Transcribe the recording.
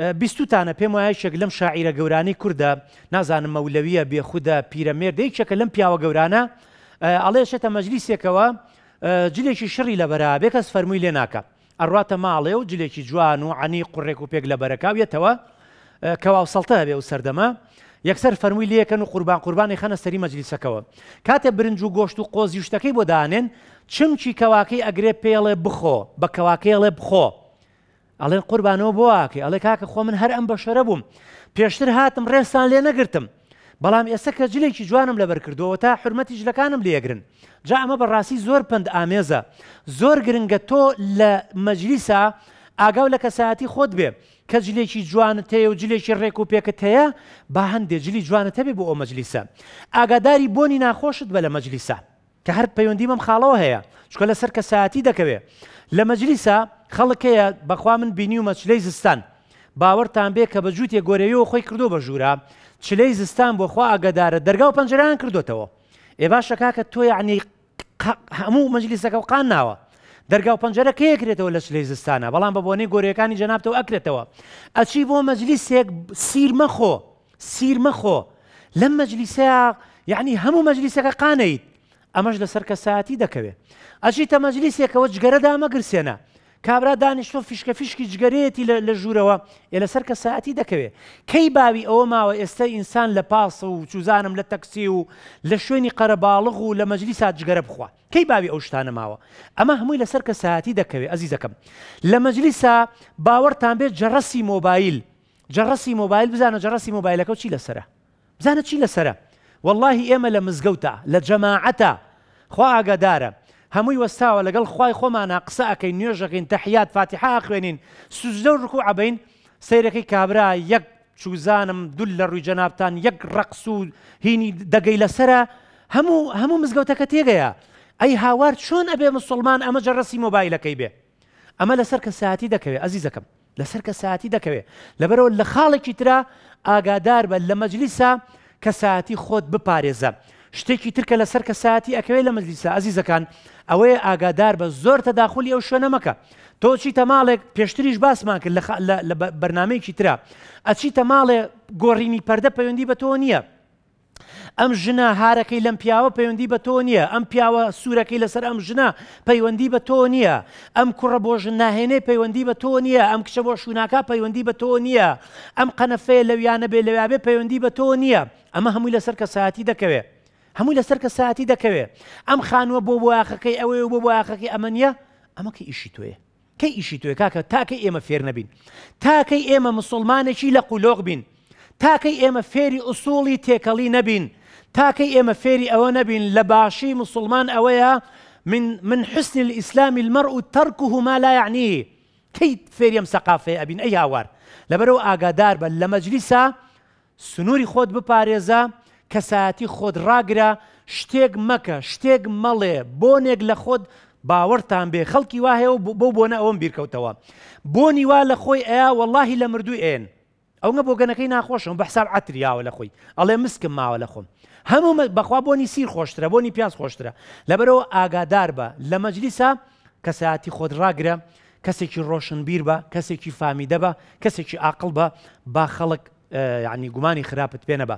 بیستوتانە پێم وایە شێک لەم شاعیرە گەورانی کووردە نازانم مەولەویە بێخودە پیرەمێردەیەکێکە لەم پیاوە گەورانە ئەڵێ شێتە مەجلیسێکەوە جلێکی شڕی لە بەرابێ کەس فەرمووی لێ ناکە ئەڕاتە ماڵێ و جلێکی جوان و عنی قوڕێک و پێک لە بەرەکاوێتەوە کەوا سەڵتە بێ و سەردەمە یەکسەر فەرمووی لەکەن و قوربان قوربانی خەنە سەری مەجلیسەکەەوە کاتێ برنج و گۆشت و قۆزی شتەکەی بۆ دانێن چمچی کەواکەی ئەگرێ پێڵێ بخۆ بە کەواکەیڵێ بخۆ ئەڵێ قوربانەوە بۆواکە ئەڵێ کاکە خۆ من هەر ئەم بەشەرە بووم پێشتر هاتم ڕێستان لێ نەگرتم بەڵام ئێستا کە جلێکی جوانم لەبەر کردەوە تا حرمەتی ژلەکانم لێگرن جا ئەمە بەڕاستی زۆر پند ئامێزە زۆر گرنگە تۆ لە مەجلیسا ئاگاو لە کەسایەتی خۆت بێ کە جلێکی جوانت هەیە و جلێکی ڕێک و پێکت هەیە با هەندێ جلی جوانت هەبێ بۆ ئەو مەجلیسە ئاگاداری بۆنی ناخۆشت بە لە مەجلیسە کە هەر پەیوەندی بەم خاڵەوە هەیە چکە لەسەر کە ساعتی دەکەوێت لە مەجلیسا خەڵکەیە بەخوا من بینیومە چلەی زستان باوەرتان بێ کە بە جووتێ گۆرەویەوە خۆی کردو بە ژوورە چلەی زستان بۆ خوا ئەگەدارە دەرگا و پەنجران کردوتەوە ئێ باشەکە کە تۆی عنی هەموو مەجلیسەکە و قان ناوە دەرگا و پەنجرە کەیەکرێتەوە لە چلەی زستانە بەڵام بە بۆنەی گۆریەکانی جەنابەوە ئەکرێتەوە ئەچی بۆ مەجلیسێک سیرمەخۆ سیرمەخۆ لەم مەجلیسەیە یعنی هەموو مەجلیسەکە قانیت ئەمەش لەسەر کە ساعتی دەکەوێت ئەچی تەمەجلیسێکەوە جگەرە دامەگرسێنە کابرا دانیشتۆ فیشکە فیشکی جگەرەیەتی لە ژوورەوە ێ لەسەر کە ساعتی دەکەوێت کەی باوی ئەوە ماوە ئێستا ئینسان لە پاس و چوزانم لە تەکسی و لە شوێنی قەرەباڵغ و لە مەجلی سات جگەرە بخوا کەی باوی ئەو شتانە ماوە ئەمە هەمووی لەسەر کە ساعتی دەکەوێت ئەزی دەکەم لە مەجلیسا باوەڕتان بێت جەڕەسی مۆبایل جەڕەسی مۆبایل بزانە جەڕەسی مۆبایلەکە چی لەسرە بزانە چی لەسرە واللهی ئێمە لە مزگەوتە لە جەماعەتە خوا ئاگادارە هەمووی وەستاوە لەگەڵ خی خۆمانە قسە ئەەکەین نوێژەکەین تەحیات فاتیحا خوێنین سوزدە ڕکو عبین سیرەکەی کابرا یەک چوزانم دول لە ڕووی جەنابان یەک ڕەقس و هینی دەگەی لەسرە هەموو هەموو مزگەوتەکە تێگەیە ئەی هاوار چۆن ئەبێ مسلمان ئەمە جەڕسی مۆبایلەکەی بێ ئەمە لەسەر کە ساعتی دەکەوێت ئەزیزەکەم لەسەر کە ساعتی دەکەوێت لەبەرەوە لە خاڵێکی ترا ئاگادار بە لە مەجلیسا کە ساعتی خۆت بپارێزە. شتێکی ترکە لەسەر کە ساعتی ئەەکەوێت لە مەلیسا ئازیزەکان ئەوەیە ئاگادار بە زۆر تەداخلی ئەو شوێنە مەکە تۆ چی تەماڵێک پێشتریش باسمان کرد لە بەرنمەیەکی ترا ئەچی تەماڵێ گۆڕینی پەردە پەیوەندی بە تۆ نییە ئەم ژنە هارەکەی لەم پیاوە پەیوەندی بە تۆ نییە ئەم پیاوە سوورەکەی لەسەر ئەم ژنە پەیوەندی بە تۆ نییە ئەم کوڕە بۆ ژن ناهێنێ پەیوەندی بە تۆ نییە ئەم کچە بۆ شووناکە پەیوەندی بە تۆ نییە ئەم قەنەفێ لەویانە بێ لەویابێ پەیوەندی بە تۆ نییە ئەمە هەمووی لەسەر کە ساعتی دەکەوێت هەمووی لەسەر کە ساعتی دەکەوێت ئەم خانووە بۆ بۆیاخەکەی ئەوەی بۆ بۆیاخەکەی ئەمەنیە ئەمەکە ئیشی توێ کەی ئیشی توێ کاکە تاکەی ئێمە فێر نەبین تاکەی ئێمە مسلمانێکی لە قولۆغ بین تاکەی ئێمە فێری ئووسڵی تێکەڵی نەبین تاکەی ئێمە فێری ئەوە نەبین لە باشی مسلمان ئەوەیە من من حسن الإسلام المرء تركه ما لا يعنيه كي فيريم ثقافة أبين أي هاوار لبرو آقادار بل لمجلسة سنوري خود بپارێزە کەساتی خۆت ڕاگرا شتێک مەکە شتێک مەڵێ بۆنێک لە خۆت باوەڕتان بێ خەڵکی واهەیە و بۆ بۆنە ئەوم بیرکەوتەوە بۆنی وا لە خۆی ئەیا واللهی لە مردوو ئێن ئەوگە بۆ گەنەکەی ناخۆشم بە حساب ئەتریاوە لە خۆی ئەڵێ مسکم ماوە لە خۆم هەموو بەخوا بۆنی سیر خۆشترە بۆنی پیاز خۆشترە لەبەرەوە ئاگادار بە لە مەجلیسا کەسایەتی خۆت ڕاگرە کەسێکی ڕۆشنبیر بە کەسێکی فامیدە بە کەسێکی عقل بە با خەڵک ینی گومانی خراپت پێنە بە.